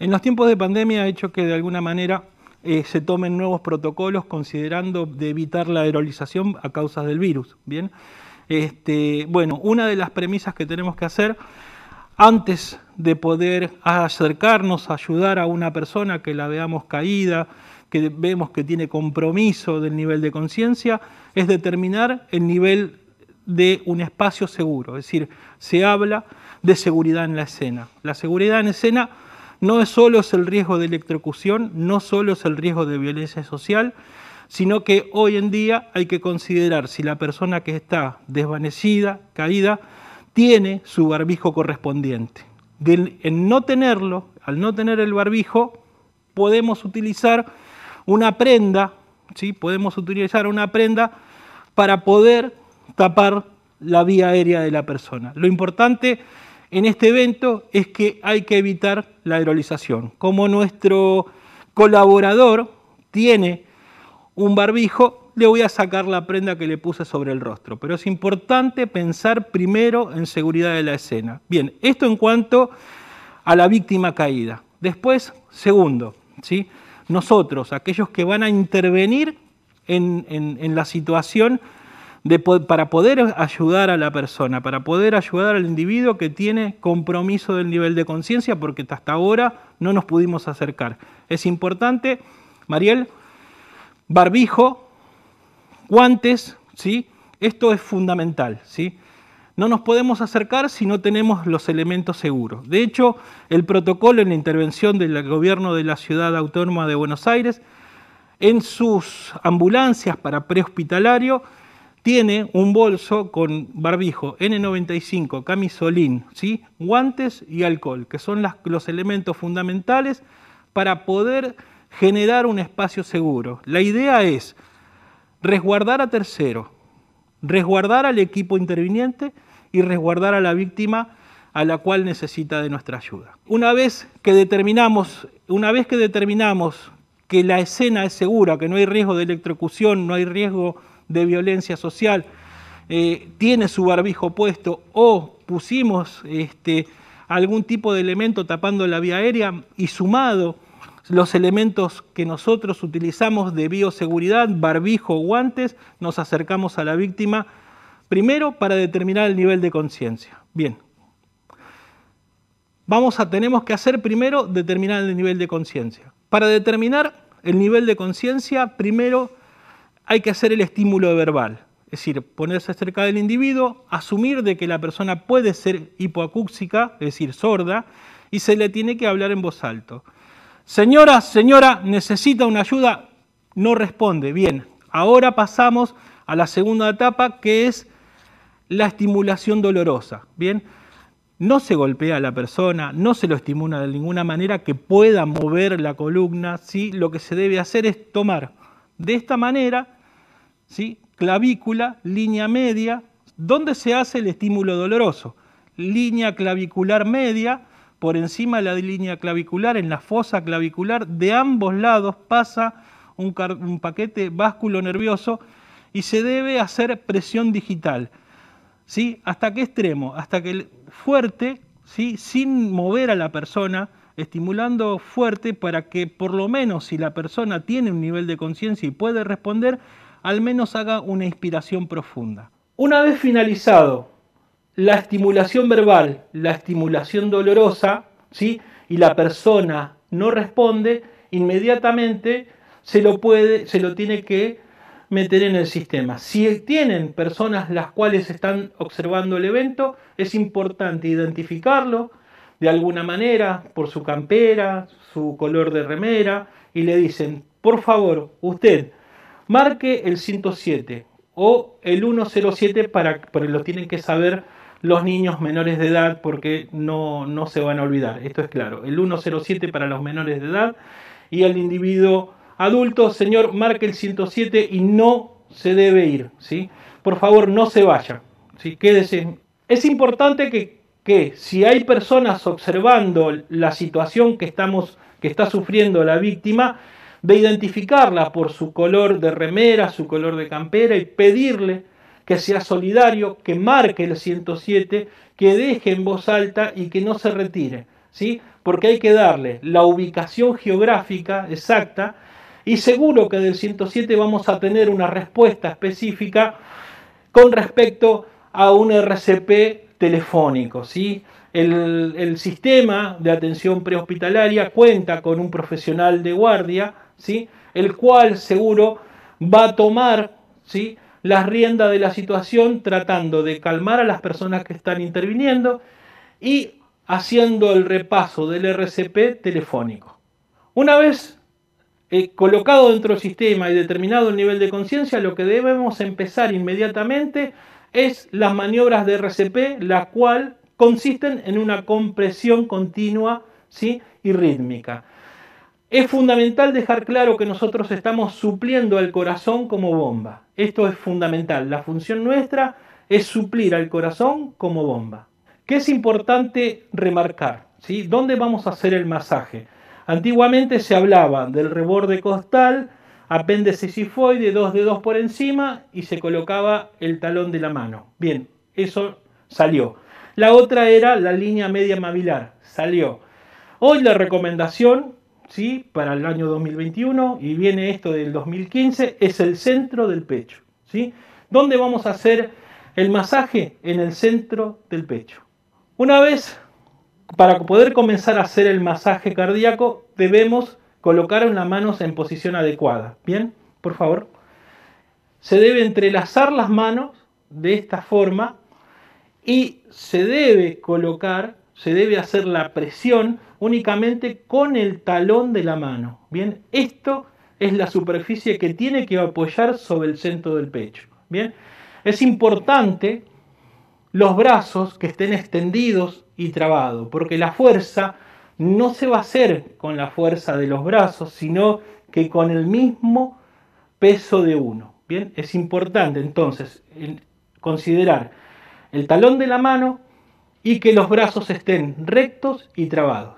En los tiempos de pandemia ha hecho que de alguna manera eh, se tomen nuevos protocolos considerando de evitar la aerolización a causa del virus. Bien, este, bueno, una de las premisas que tenemos que hacer antes de poder acercarnos, ayudar a una persona que la veamos caída, que vemos que tiene compromiso del nivel de conciencia, es determinar el nivel de un espacio seguro. Es decir, se habla de seguridad en la escena. La seguridad en escena no solo es el riesgo de electrocución, no solo es el riesgo de violencia social, sino que hoy en día hay que considerar si la persona que está desvanecida, caída, tiene su barbijo correspondiente. en no tenerlo, al no tener el barbijo, podemos utilizar una prenda, ¿sí? podemos utilizar una prenda para poder tapar la vía aérea de la persona. Lo importante en este evento es que hay que evitar la aerolización. Como nuestro colaborador tiene un barbijo, le voy a sacar la prenda que le puse sobre el rostro. Pero es importante pensar primero en seguridad de la escena. Bien, esto en cuanto a la víctima caída. Después, segundo, ¿sí? nosotros, aquellos que van a intervenir en la situación, para poder ayudar a la persona, para poder ayudar al individuo que tiene compromiso del nivel de conciencia, porque hasta ahora no nos pudimos acercar. Es importante, Mariel, barbijo, guantes, ¿sí? Esto es fundamental, ¿sí? No nos podemos acercar si no tenemos los elementos seguros. De hecho, el protocolo en la intervención del gobierno de la ciudad autónoma de Buenos Aires, en sus ambulancias para prehospitalario, tiene un bolso con barbijo N95, camisolín, ¿sí? guantes y alcohol, que son los elementos fundamentales para poder generar un espacio seguro. La idea es resguardar a tercero, resguardar al equipo interviniente y resguardar a la víctima a la cual necesita de nuestra ayuda. Una vez que determinamos, una vez que determinamos que la escena es segura, que no hay riesgo de electrocución, no hay riesgo de violencia social eh, tiene su barbijo puesto o pusimos este, algún tipo de elemento tapando la vía aérea y sumado los elementos que nosotros utilizamos de bioseguridad, barbijo, guantes, nos acercamos a la víctima primero para determinar el nivel de conciencia. Bien. Vamos a tenemos que hacer primero determinar el nivel de conciencia. Para determinar el nivel de conciencia, primero hay que hacer el estímulo verbal, es decir, ponerse cerca del individuo, asumir de que la persona puede ser hipoacúxica, es decir, sorda, y se le tiene que hablar en voz alta. Señora, señora, necesita una ayuda, no responde. Bien, ahora pasamos a la segunda etapa que es la estimulación dolorosa. Bien, no se golpea a la persona, no se lo estimula de ninguna manera que pueda mover la columna, ¿sí? lo que se debe hacer es tomar de esta manera clavícula, línea media, ¿dónde se hace el estímulo doloroso? Línea clavicular media, por encima de la línea clavicular, en la fosa clavicular, de ambos lados pasa un, paquete básculo nervioso y se debe hacer presión digital. ¿sí? ¿Hasta qué extremo? Hasta que el fuerte, ¿sí? sin mover a la persona, estimulando fuerte para que por lo menos si la persona tiene un nivel de conciencia y puede responder, al menos haga una inspiración profunda. Una vez finalizado la estimulación verbal, la estimulación dolorosa, ¿sí? y la persona no responde, inmediatamente se lo puede, se lo tiene que meter en el sistema. Si tienen personas las cuales están observando el evento, es importante identificarlo de alguna manera por su campera, su color de remera, y le dicen, por favor, usted marque el 107 o el 107 para, porque lo tienen que saber los niños menores de edad porque no, no se van a olvidar, esto es claro, el 107 para los menores de edad y el individuo adulto, señor, marque el 107 y no se debe ir, ¿sí? Por favor, no se vaya, Quédese. Es importante que, si hay personas observando la situación que, estamos, que está sufriendo la víctima, de identificarla por su color de remera, su color de campera y pedirle que sea solidario, que marque el 107, que deje en voz alta y que no se retire, ¿sí? Porque hay que darle la ubicación geográfica exacta y seguro que del 107 vamos a tener una respuesta específica con respecto a un RCP telefónico, ¿sí? El, el sistema de atención prehospitalaria cuenta con un profesional de guardia el cual seguro va a tomar las riendas de la situación tratando de calmar a las personas que están interviniendo y haciendo el repaso del RCP telefónico. Una vez eh, colocado dentro del sistema y determinado el nivel de conciencia, lo que debemos empezar inmediatamente es las maniobras de RCP, la cual consisten en una compresión continua ¿sí? y rítmica. Es fundamental dejar claro que nosotros estamos supliendo al corazón como bomba. Esto es fundamental. La función nuestra es suplir al corazón como bomba. ¿Qué es importante remarcar? ¿Sí? ¿Dónde vamos a hacer el masaje? Antiguamente se hablaba del reborde costal, apéndice sifoide, dos dedos por encima y se colocaba el talón de la mano. Bien, eso salió. La otra era la línea media mabilar, salió. Hoy la recomendación ¿sí? para el año 2021 y viene esto del 2015, es el centro del pecho. ¿sí? ¿Dónde vamos a hacer el masaje? En el centro del pecho. Una vez, para poder comenzar a hacer el masaje cardíaco, debemos colocar las manos en posición adecuada. ¿Bien? Por favor. Se debe entrelazar las manos de esta forma y se debe colocar se debe hacer la presión únicamente con el talón de la mano. Bien, esto es la superficie que tiene que apoyar sobre el centro del pecho. Bien, es importante los brazos que estén extendidos y trabados, porque la fuerza no se va a hacer con la fuerza de los brazos, sino que con el mismo peso de uno. Bien, es importante entonces considerar el talón de la mano y que los brazos estén rectos y trabados.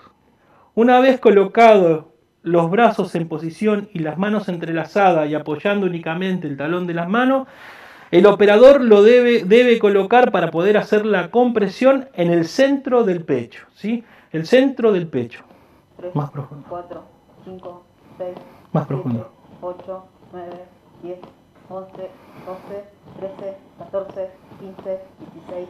Una vez colocados los brazos en posición y las manos entrelazadas y apoyando únicamente el talón de las manos, el operador lo debe, debe colocar para poder hacer la compresión en el centro del pecho, ¿sí? El centro del pecho. Más profundo. 4, 5, 6, Más 7, profundo. 8, 9, 10. 11, 12, 13, 14, 15, 16,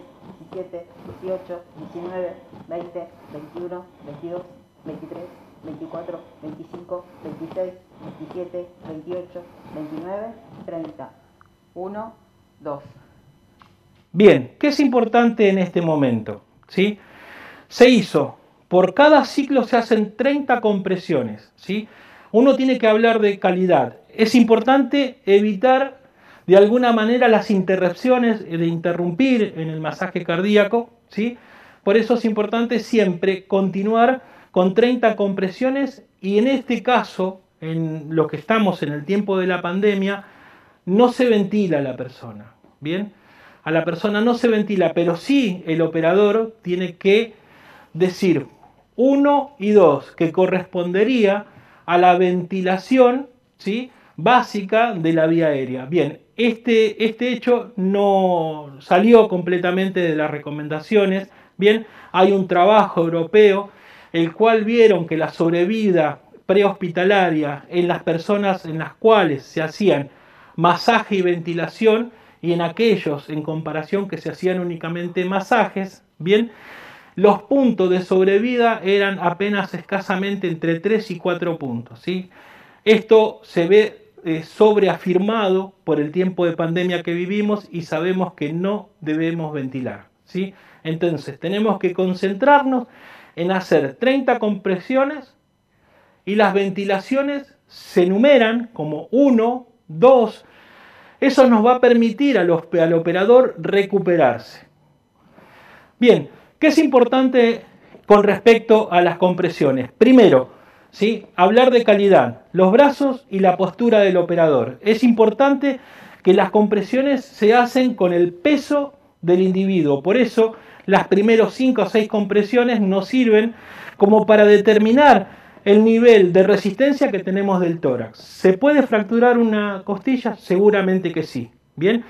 17, 18, 19, 20, 21, 22, 23, 24, 25, 26, 27, 28, 29, 30. 1, 2. Bien, ¿qué es importante en este momento? Se hizo, por cada ciclo se hacen 30 compresiones. ¿sí? uno tiene que hablar de calidad. Es importante evitar de alguna manera las interrupciones, de interrumpir en el masaje cardíaco, ¿sí? Por eso es importante siempre continuar con 30 compresiones y en este caso, en lo que estamos en el tiempo de la pandemia, no se ventila a la persona, ¿bien? A la persona no se ventila, pero sí el operador tiene que decir uno y dos que correspondería a la ventilación ¿sí? básica de la vía aérea. Bien, este, este hecho no salió completamente de las recomendaciones. Bien, hay un trabajo europeo el cual vieron que la sobrevida prehospitalaria en las personas en las cuales se hacían masaje y ventilación y en aquellos en comparación que se hacían únicamente masajes, bien, los puntos de sobrevida eran apenas escasamente entre 3 y 4 puntos. ¿sí? Esto se ve eh, sobreafirmado por el tiempo de pandemia que vivimos y sabemos que no debemos ventilar. ¿sí? Entonces tenemos que concentrarnos en hacer 30 compresiones y las ventilaciones se numeran como 1, 2. Eso nos va a permitir al operador recuperarse. Bien, ¿Qué es importante con respecto a las compresiones? Primero, ¿sí? hablar de calidad, los brazos y la postura del operador. Es importante que las compresiones se hacen con el peso del individuo. Por eso, las primeros 5 o 6 compresiones nos sirven como para determinar el nivel de resistencia que tenemos del tórax. ¿Se puede fracturar una costilla? Seguramente que sí. Bien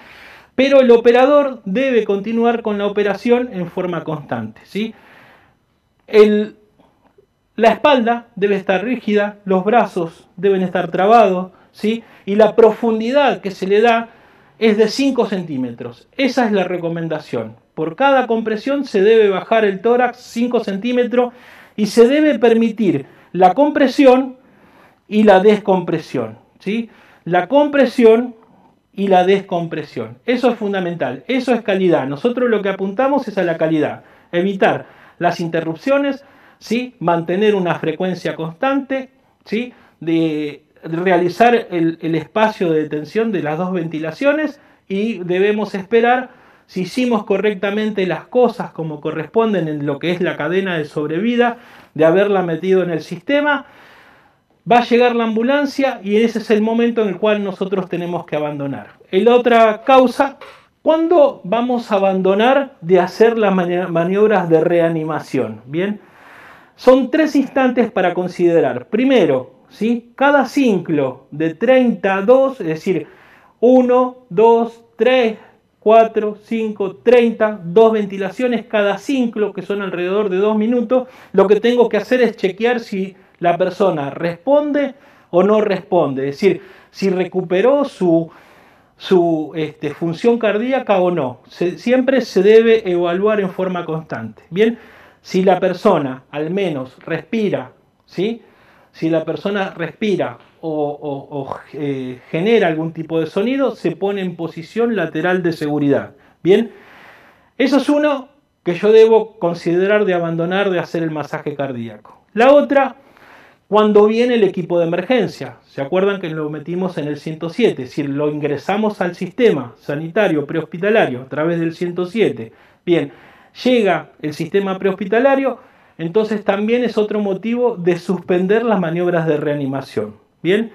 pero el operador debe continuar con la operación en forma constante. ¿sí? la espalda debe estar rígida, los brazos deben estar trabados ¿sí? y la profundidad que se le da es de 5 centímetros. Esa es la recomendación. Por cada compresión se debe bajar el tórax 5 centímetros y se debe permitir la compresión y la descompresión. ¿sí? La compresión y la descompresión. Eso es fundamental, eso es calidad. Nosotros lo que apuntamos es a la calidad, evitar las interrupciones, ¿sí? mantener una frecuencia constante, ¿sí? de realizar el, el espacio de detención de las dos ventilaciones y debemos esperar si hicimos correctamente las cosas como corresponden en lo que es la cadena de sobrevida, de haberla metido en el sistema, va a llegar la ambulancia y ese es el momento en el cual nosotros tenemos que abandonar. El otra causa, ¿cuándo vamos a abandonar de hacer las maniobras de reanimación? Bien, son tres instantes para considerar. Primero, ¿sí? cada ciclo de 32, es decir, 1, 2, 3, 4, 5, 30, dos ventilaciones cada ciclo, que son alrededor de dos minutos, lo que tengo que hacer es chequear si la persona responde o no responde, es decir, si recuperó su, su este, función cardíaca o no. siempre se debe evaluar en forma constante. Bien, si la persona al menos respira, ¿sí? si la persona respira o, eh, genera algún tipo de sonido, se pone en posición lateral de seguridad. Bien, eso es uno que yo debo considerar de abandonar de hacer el masaje cardíaco. La otra cuando viene el equipo de emergencia. ¿Se acuerdan que lo metimos en el 107? Si lo ingresamos al sistema sanitario prehospitalario a través del 107, bien, llega el sistema prehospitalario, entonces también es otro motivo de suspender las maniobras de reanimación. Bien,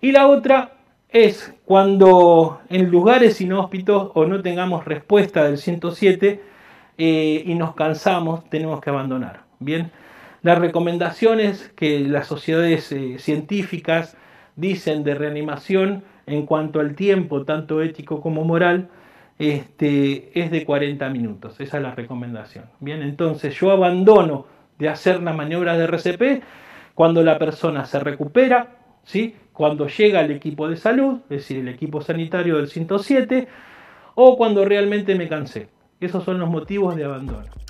y la otra es cuando en lugares inhóspitos o no tengamos respuesta del 107 eh, y nos cansamos, tenemos que abandonar. Bien las recomendaciones que las sociedades eh, científicas dicen de reanimación en cuanto al tiempo, tanto ético como moral, este, es de 40 minutos. Esa es la recomendación. Bien, entonces yo abandono de hacer las maniobras de RCP cuando la persona se recupera, ¿sí? cuando llega el equipo de salud, es decir, el equipo sanitario del 107, o cuando realmente me cansé. Esos son los motivos de abandono.